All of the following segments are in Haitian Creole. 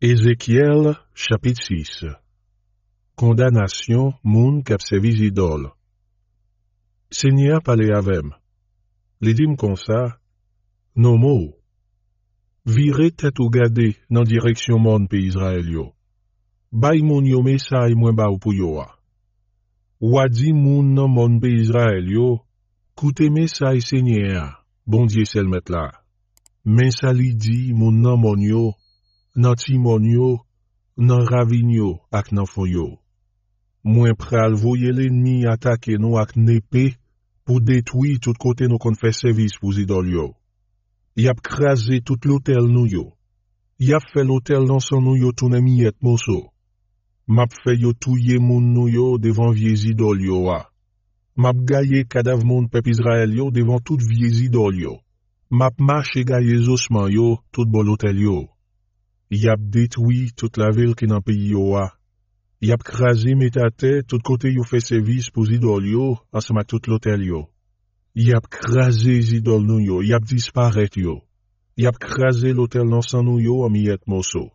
Ézéchiel chapitre 6 Condamnation moun kap servis idol Seigneur pale avem Li dim comme ça Non mou Vire tête ou gade nan direction moun pe Israël yo Bay moun yo mesay mwen ba pou a Wadi moun nan moun pe Israël yo Koute seigneur bon sel met la Mensa li di moun nan moun yo Nan timon yo, nan ravin yo ak nan fo yo. Mwen pral voye len mi atake nou ak nepe pou detwi tout kote nou konfe sevis pou zidol yo. Yap kraze tout lotel nou yo. Yap fe lotel lansan nou yo tou nemi yet moso. Map fe yo touye moun nou yo devan vie zidol yo a. Map gaye kadav moun pep Izrael yo devan tout vie zidol yo. Map mache gaye zosman yo tout bol lotel yo. Yap detwi tout la vil ki nan pi yo a. Yap kraze metate tout kote yo fe sevis pou zidol yo ansma tout lotel yo. Yap kraze zidol nou yo. Yap disparet yo. Yap kraze lotel lansan non nou yo a mi et moso.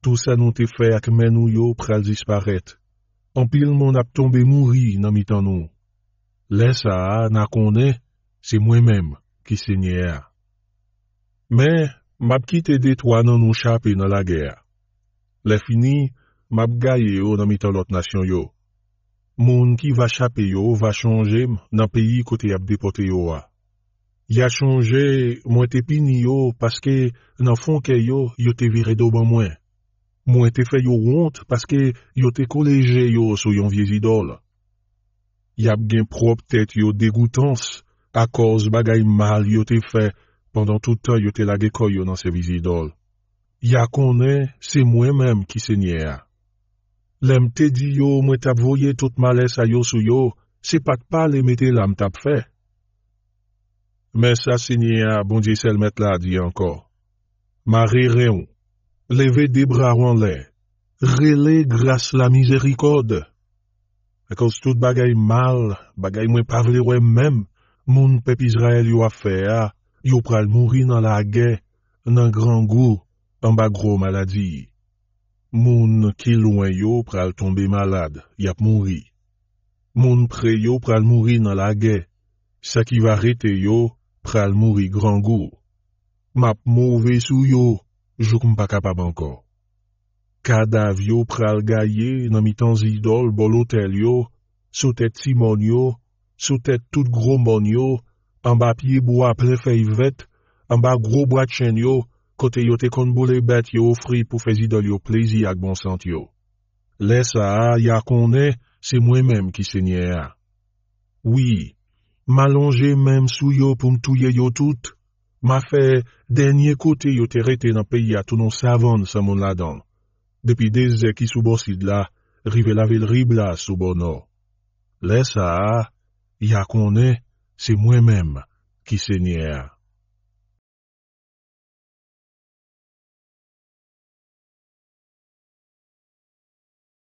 Tout sa nou te fe ak men nou yo pral disparet. Anpil mon ap tombe mouri nan mi tan nou. Lesa a, nan kone, se mwen menm ki se nye a. Men! Mab ki te detwa nan nou chapi nan la ger. Le fini, mab gaye yo nan mitalot nasyon yo. Moun ki va chapi yo va chanje nan peyi kote ap depote yo a. Ya chanje, mwen te pini yo paske nan fonke yo yo te vire do ban mwen. Mwen te fe yo ont paske yo te koleje yo sou yon vyezidol. Yap gen prop tet yo degoutans akos bagay mal yo te fe yo. Pendant tout temps, yo te la koyo dans ce vizidol. Ya konen, c'est moi-même qui seigneur. nye Lem te di yo moi tap voye tout male sa yo sou yo, c'est pas pas le mette lam tap Mais ça ça seigneur, bon dieu, sel met la di encore. Mari re reon, des bras en l'air, rele grâce la miséricorde. mizerikode. Akos tout bagay mal, bagay moi pavle ouais même, moun peuple Israël yo a fait. Ah. Yo pral mouri nan la ge, nan gran gou, an ba gro maladi. Moun ki louan yo pral tombe malade, yap mouri. Moun pre yo pral mouri nan la ge, sa ki va rete yo, pral mouri gran gou. Map mou ve sou yo, jok m pa kapab anko. Kadav yo pral gaye nan mitan zidol bolotel yo, sou tet si moun yo, sou tet tout gro moun yo, an ba piye bo a ple fey vet, an ba gro bo a chen yo, kote yo te kon bo le bet yo ofri pou fezi do yo plezi ak bon sant yo. Le sa a, ya kon e, se mwen menm ki se nye a. Oui, ma lonje menm sou yo pou mtouye yo tout, ma fe denye kote yo te rete nan pe ya tonon savon sa moun la don. Depi de zek ki soubo sid la, rive la vel rib la soubo no. Le sa a, ya kon e, c'est moi-même qui Seigneur